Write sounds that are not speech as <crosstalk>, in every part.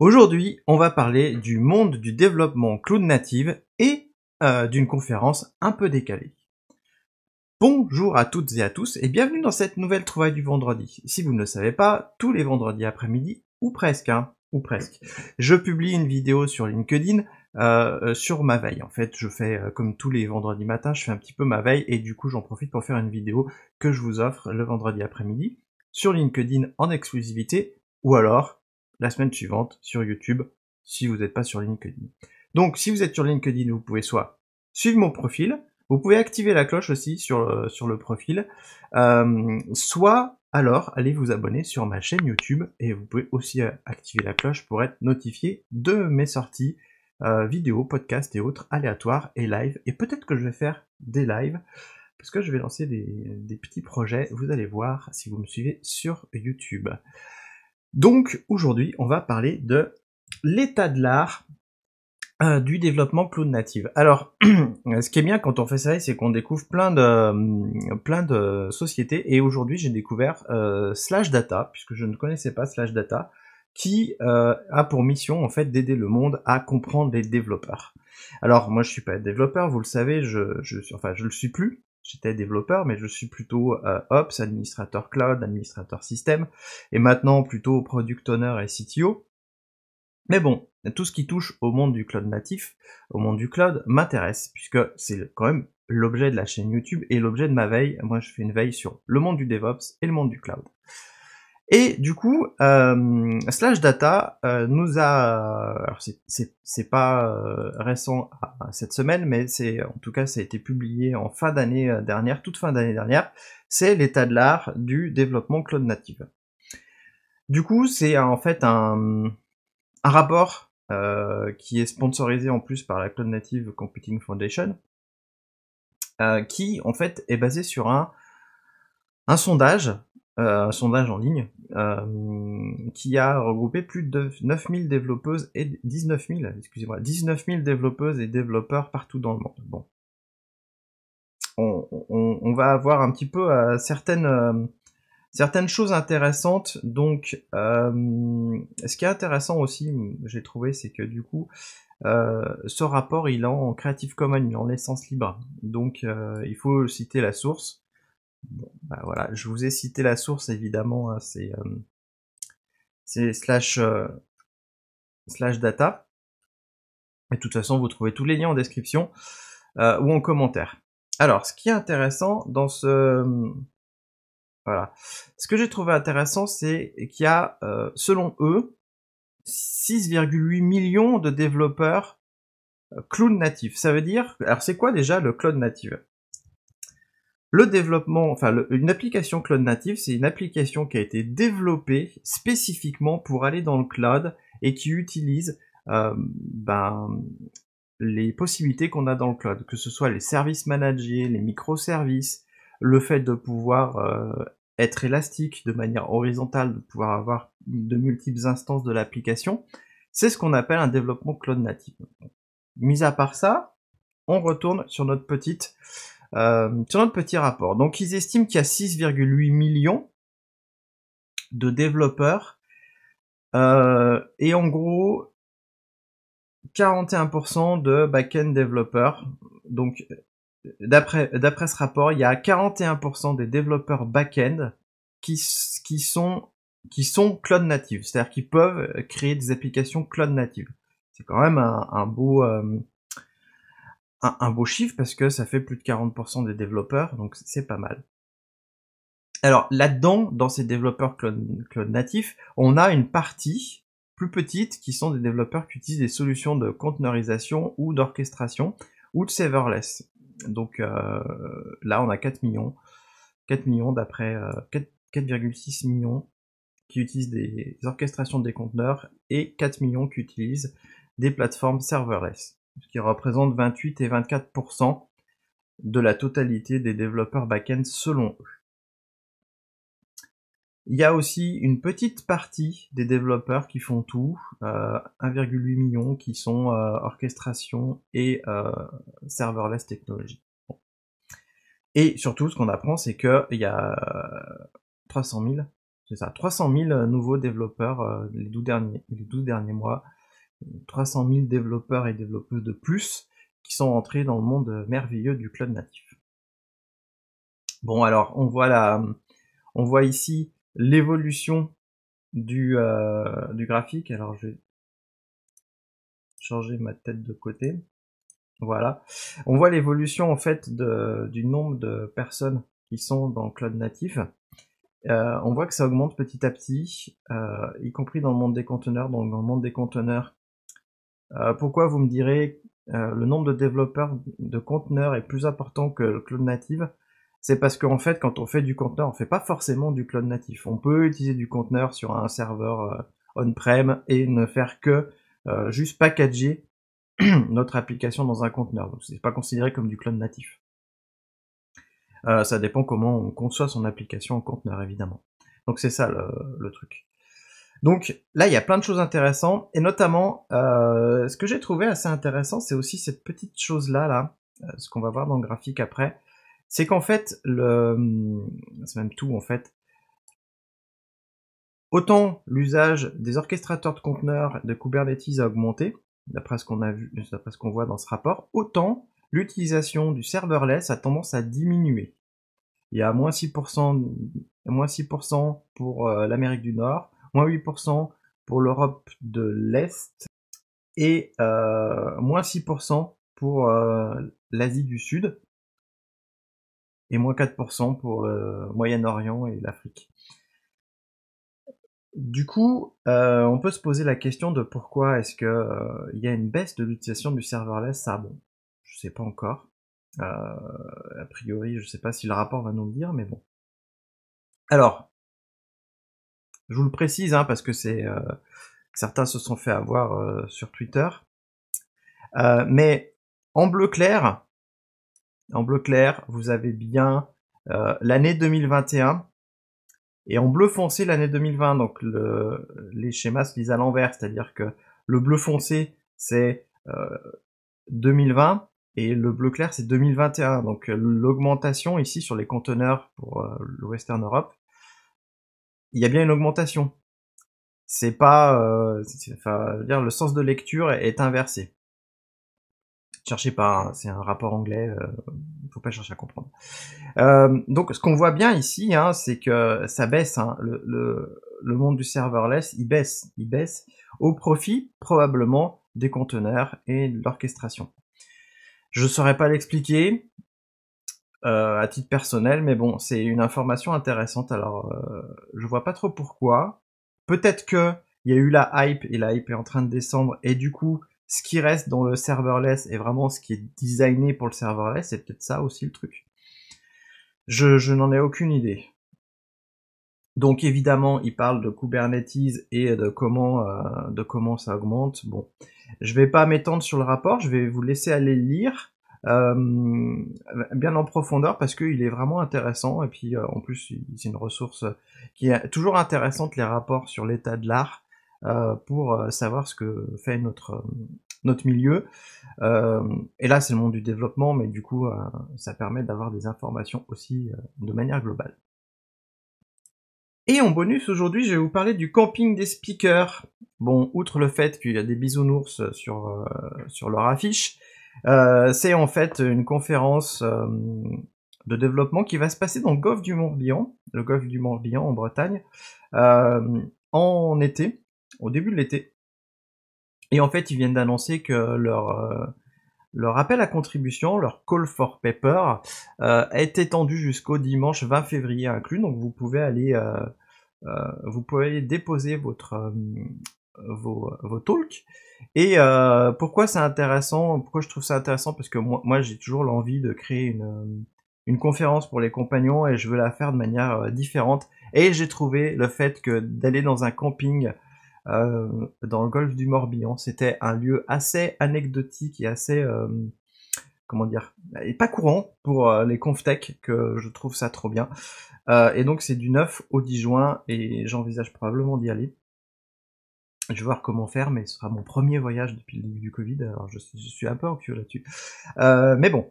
Aujourd'hui, on va parler du monde du développement cloud native et euh, d'une conférence un peu décalée. Bonjour à toutes et à tous et bienvenue dans cette nouvelle trouvaille du vendredi. Si vous ne le savez pas, tous les vendredis après-midi, ou presque, hein, ou presque, je publie une vidéo sur LinkedIn euh, sur ma veille. En fait, je fais euh, comme tous les vendredis matins, je fais un petit peu ma veille et du coup j'en profite pour faire une vidéo que je vous offre le vendredi après-midi sur LinkedIn en exclusivité ou alors la semaine suivante sur YouTube si vous n'êtes pas sur LinkedIn. Donc si vous êtes sur LinkedIn, vous pouvez soit suivre mon profil, vous pouvez activer la cloche aussi sur, euh, sur le profil, euh, soit alors allez vous abonner sur ma chaîne YouTube et vous pouvez aussi euh, activer la cloche pour être notifié de mes sorties vidéos, podcasts et autres aléatoires et live. Et peut-être que je vais faire des lives parce que je vais lancer des, des petits projets. Vous allez voir si vous me suivez sur YouTube. Donc aujourd'hui, on va parler de l'état de l'art euh, du développement cloud native. Alors, <clears throat> ce qui est bien quand on fait ça, c'est qu'on découvre plein de euh, plein de sociétés. Et aujourd'hui, j'ai découvert euh, Slash Data, puisque je ne connaissais pas Slash Data, qui a pour mission en fait d'aider le monde à comprendre les développeurs. Alors, moi, je suis pas développeur, vous le savez, je, je enfin, je le suis plus j'étais développeur, mais je suis plutôt euh, Ops, administrateur cloud, administrateur système, et maintenant plutôt product owner et CTO. Mais bon, tout ce qui touche au monde du cloud natif, au monde du cloud, m'intéresse, puisque c'est quand même l'objet de la chaîne YouTube et l'objet de ma veille. Moi, je fais une veille sur le monde du DevOps et le monde du cloud. Et du coup, euh, Slash Data euh, nous a, alors c'est pas euh, récent ah, cette semaine, mais c'est en tout cas ça a été publié en fin d'année dernière, toute fin d'année dernière. C'est l'état de l'art du développement cloud native. Du coup, c'est en fait un, un rapport qui est sponsorisé en plus par la Cloud Native Computing Foundation, qui en fait est basé sur un un sondage euh, un sondage en ligne euh, qui a regroupé plus de 9000 développeuses et 19000 excusez-moi développeuses et développeurs partout dans le monde. Bon, on, va avoir un petit peu euh, certaines, certaines choses intéressantes. Donc, ce qui est intéressant aussi, j'ai trouvé, c'est que du coup, ce rapport, il est en Creative Commons, en essence libre. Donc, il faut citer la source bah voilà, je vous ai cité la source évidemment, hein, euh, c'est slash, euh, slash data. Et de toute façon, vous trouvez tous les liens en description euh, ou en commentaire. Alors, ce qui est intéressant dans ce... Voilà. Ce que j'ai trouvé intéressant, c'est qu'il y a, selon eux, 6,8 millions de développeurs clown natifs. Ça veut dire... Alors, c'est quoi déjà le cloud native le développement, enfin une application cloud native, c'est une application qui a été développée spécifiquement pour aller dans le cloud et qui utilise euh, ben, les possibilités qu'on a dans le cloud, que ce soit les services managés, les microservices, le fait de pouvoir euh, être élastique de manière horizontale, de pouvoir avoir de multiples instances de l'application, c'est ce qu'on appelle un développement cloud native. Mis à part ça, on retourne sur notre petite euh, sur notre petit rapport. Donc ils estiment qu'il y a 6,8 millions de développeurs euh, et en gros 41% de back-end développeurs. Donc d'après d'après ce rapport, il y a 41% des développeurs back-end qui qui sont qui sont cloud natives, c'est-à-dire qu'ils peuvent créer des applications cloud natives. C'est quand même un, beau euh, un, beau chiffre parce que ça fait plus de 40% des développeurs, donc c'est pas mal. Alors là-dedans, dans ces développeurs cloud natifs, on a une partie plus petite qui sont des développeurs qui utilisent des solutions de conteneurisation ou d'orchestration ou de serverless. Donc euh, là, on a 4 millions, 4 millions d'après 4,6 euh, millions qui utilisent des orchestrations des conteneurs et 4 millions qui utilisent des plateformes serverless ce qui représente 28 et 24 de la totalité des développeurs back-end selon eux. Il y a aussi une petite partie des développeurs qui font tout, 1,8 euh, million qui sont euh, orchestration et euh, serverless technologies. Et surtout, ce qu'on apprend, c'est qu'il y a 300 000, 300 nouveaux développeurs les, les 12 derniers mois 300 000 développeurs et développeuses de plus qui sont entrés dans le monde merveilleux du cloud natif. Bon, alors on voit la, on voit ici l'évolution euh, du, graphique. Alors je vais changer ma tête de côté. Voilà. On voit l'évolution en fait de, du nombre de personnes qui sont dans le Cloud Natif. Euh, on voit que ça augmente petit à petit, euh, y compris dans le monde des conteneurs. Donc dans le monde des conteneurs, euh, pourquoi vous me direz euh, le nombre de développeurs de conteneurs est plus important que le cloud native c'est parce qu'en fait, quand on fait du conteneur, on ne fait pas forcément du cloud natif. On peut utiliser du conteneur sur un serveur euh, on-prem et ne faire que juste packager <clears throat> notre application dans un conteneur. Donc c'est pas considéré comme du cloud natif. ça dépend comment on conçoit son application en conteneur, évidemment. Donc c'est ça le truc. Donc là, il y a plein de choses intéressantes, et notamment, euh, ce que j'ai trouvé assez intéressant, c'est aussi cette petite chose-là, là, euh, ce qu'on va voir dans le graphique après, c'est qu'en fait, le... Hum, c'est même tout en fait, autant l'usage des orchestrateurs de conteneurs de Kubernetes a augmenté, d'après ce qu'on a vu, ce qu'on voit dans ce rapport, autant l'utilisation du serverless a tendance à diminuer. Il y a moins 6 pour euh, l'Amérique du Nord, moins 8% pour l'Europe de l'Est et euh, moins 6% pour euh, l'Asie du Sud et moins 4% pour le Moyen-Orient et l'Afrique. Du coup, euh, on peut se poser la question de pourquoi est-ce que il y a une baisse de l'utilisation du serverless. Ça, bon, je sais pas encore. a priori, je sais pas si le rapport va nous le dire, mais bon. Alors, je vous le précise hein, parce que c'est euh, certains se sont fait avoir euh, sur Twitter. Euh, mais en bleu clair, en bleu clair, vous avez bien l'année 2021 et en bleu foncé l'année 2020. Donc les schémas se lisent à l'envers, c'est-à-dire que le bleu foncé c'est 2020 et le bleu clair c'est 2021. Donc l'augmentation ici sur les conteneurs pour le Western Europe il y a bien une augmentation. C'est pas, euh, le sens de lecture est inversé. Cherchez pas, hein, c'est un rapport anglais, ne euh, faut pas chercher à comprendre. Euh, donc ce qu'on voit bien ici, hein, c'est que ça baisse. Hein, le, monde du serverless, il baisse, il baisse au profit probablement des conteneurs et de l'orchestration. Je saurais pas l'expliquer, euh, à titre personnel, mais bon, c'est une information intéressante. Alors, euh, je vois pas trop pourquoi. Peut-être que il y a eu la hype et la hype est en train de descendre et du coup, ce qui reste dans le serverless est vraiment ce qui est designé pour le serverless. C'est peut-être ça aussi le truc. Je, n'en ai aucune idée. Donc évidemment, il parle de Kubernetes et de comment, euh, de comment ça augmente. Bon, je vais pas m'étendre sur le rapport, je vais vous laisser aller le lire. Euh, bien en profondeur parce qu'il est vraiment intéressant et puis euh, en plus c'est une ressource euh, qui est toujours intéressante les rapports sur l'état de l'art pour savoir ce que fait notre notre milieu et là c'est le monde du développement mais du coup ça permet d'avoir des informations aussi de manière globale et en bonus aujourd'hui je vais vous parler du camping des speakers bon outre le fait qu'il y a des bisounours sur leur affiche euh, c'est en fait une conférence euh, de développement qui va se passer dans le golfe du Morbihan, le golfe du Morbihan en Bretagne, euh, en été, au début de l'été. Et en fait, ils viennent d'annoncer que leur, appel à contribution, leur call for paper, est étendu jusqu'au dimanche 20 février inclus. Donc vous pouvez aller, vous pouvez déposer votre, vos, vos talks. Et euh, pourquoi c'est intéressant Pourquoi je trouve ça intéressant Parce que moi, j'ai toujours l'envie de créer euh, une, conférence pour les compagnons et je veux la faire de manière euh, différente. Et j'ai trouvé le fait que d'aller dans un camping dans le golfe du Morbihan, c'était un lieu assez anecdotique et assez comment dire, et pas courant pour les conftech, que je trouve ça trop bien. et donc c'est du 9 au 10 juin et j'envisage probablement d'y aller. Je vais voir comment faire, mais ce sera mon premier voyage depuis le début du Covid, alors je, suis un peu anxieux là-dessus. Euh, mais bon,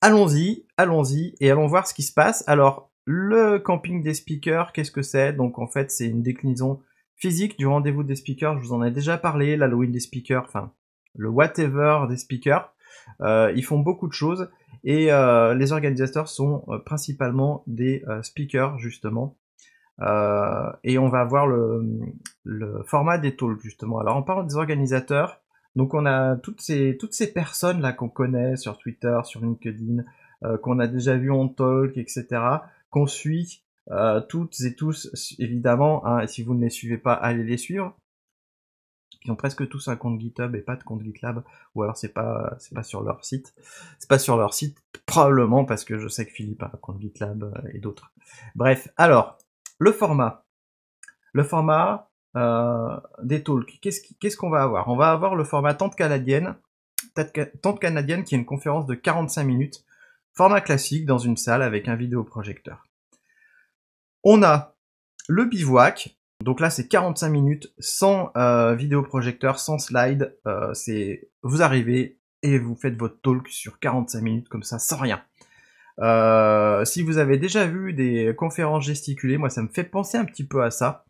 allons-y, allons-y, et allons voir ce qui se passe. Alors, le camping des speakers, qu'est-ce que c'est Donc en fait, c'est une déclinaison physique du rendez-vous des speakers, je vous en ai déjà parlé, l'Halloween des speakers, enfin, le whatever des speakers. Euh, ils font beaucoup de choses et euh, les organisateurs sont principalement des speakers justement. et on va voir le, le format des talks justement. Alors on parle des organisateurs, donc on a toutes ces toutes ces personnes là qu'on connaît sur Twitter, sur LinkedIn, euh, qu'on a déjà vu en talk, etc. Qu'on suit euh, toutes et tous évidemment. Hein, et si vous ne les suivez pas, allez les suivre. Ils ont presque tous un compte GitHub et pas de compte GitLab, ou alors c'est pas c'est pas sur leur site, c'est pas sur leur site probablement parce que je sais que Philippe a un compte GitLab euh, et d'autres. Bref, alors le format, le format, euh, des talks. Qu'est-ce qu'on va avoir On va avoir le format Tente canadienne, Tente canadienne qui est une conférence de 45 minutes, format classique dans une salle avec un vidéoprojecteur. On a le bivouac, donc là c'est 45 minutes sans euh, vidéoprojecteur, sans slide, euh, c'est vous arrivez et vous faites votre talk sur 45 minutes comme ça, sans rien. si vous avez déjà vu des conférences gesticulées, moi ça me fait penser un petit peu à ça.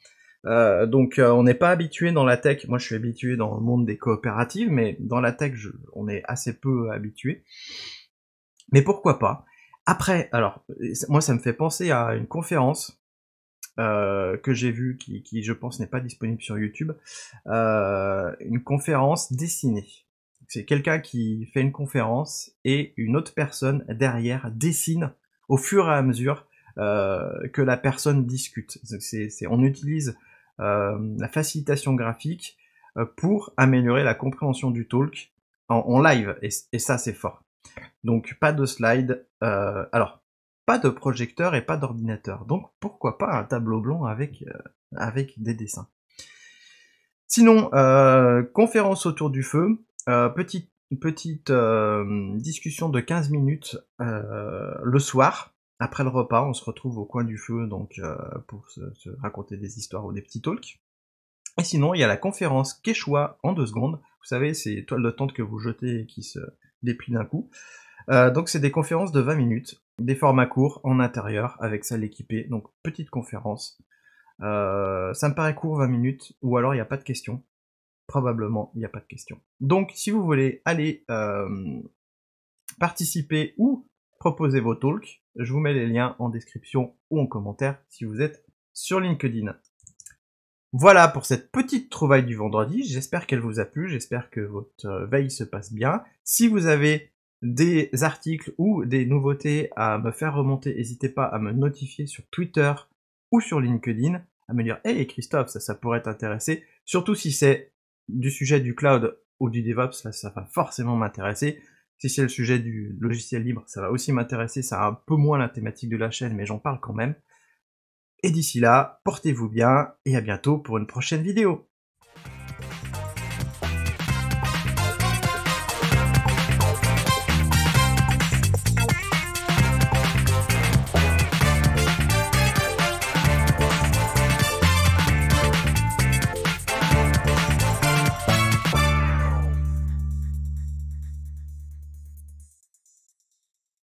Euh, donc euh, on n'est pas habitué dans la tech, moi je suis habitué dans le monde des coopératives, mais dans la tech on est assez peu habitué. Mais pourquoi pas Après, alors moi ça me fait penser à une conférence euh, que j'ai vue qui, qui, je pense n'est pas disponible sur YouTube, euh, une conférence dessinée. C'est quelqu'un qui fait une conférence et une autre personne derrière dessine au fur et à mesure euh, que la personne discute. on utilise euh, la facilitation graphique euh, pour améliorer la compréhension du talk en, live. Et, ça, c'est fort. Donc, pas de slide. Euh, alors, pas de projecteur et pas d'ordinateur. Donc, pourquoi pas un tableau blanc avec, avec des dessins. Sinon, conférence autour du feu, petite, discussion de 15 minutes le soir. Après le repas, on se retrouve au coin du feu donc euh, pour se, raconter des histoires ou des petits talks. Et sinon, il y a la conférence Quechua en deux secondes. Vous savez, ces toiles de tente que vous jetez et qui se déplie d'un coup. Euh, donc c'est des conférences de 20 minutes, des formats courts en intérieur avec salle équipée, donc petite conférence. Euh, ça me paraît court 20 minutes, ou alors il n'y a pas de questions. Probablement il n'y a pas de questions. Donc si vous voulez aller participer ou proposez vos talks. Je vous mets les liens en description ou en commentaire si vous êtes sur LinkedIn. Voilà pour cette petite trouvaille du vendredi. J'espère qu'elle vous a plu. J'espère que votre euh, veille se passe bien. Si vous avez des articles ou des nouveautés à me faire remonter, n'hésitez pas à me notifier sur Twitter ou sur LinkedIn, à me dire Hey Christophe, ça, ça pourrait t'intéresser. Surtout si c'est du sujet du cloud ou du DevOps, ça va forcément m'intéresser. Si c'est le sujet du logiciel libre, ça va aussi m'intéresser, ça a un peu moins la thématique de la chaîne, mais j'en parle quand même. Et d'ici là, portez-vous bien et à bientôt pour une prochaine vidéo.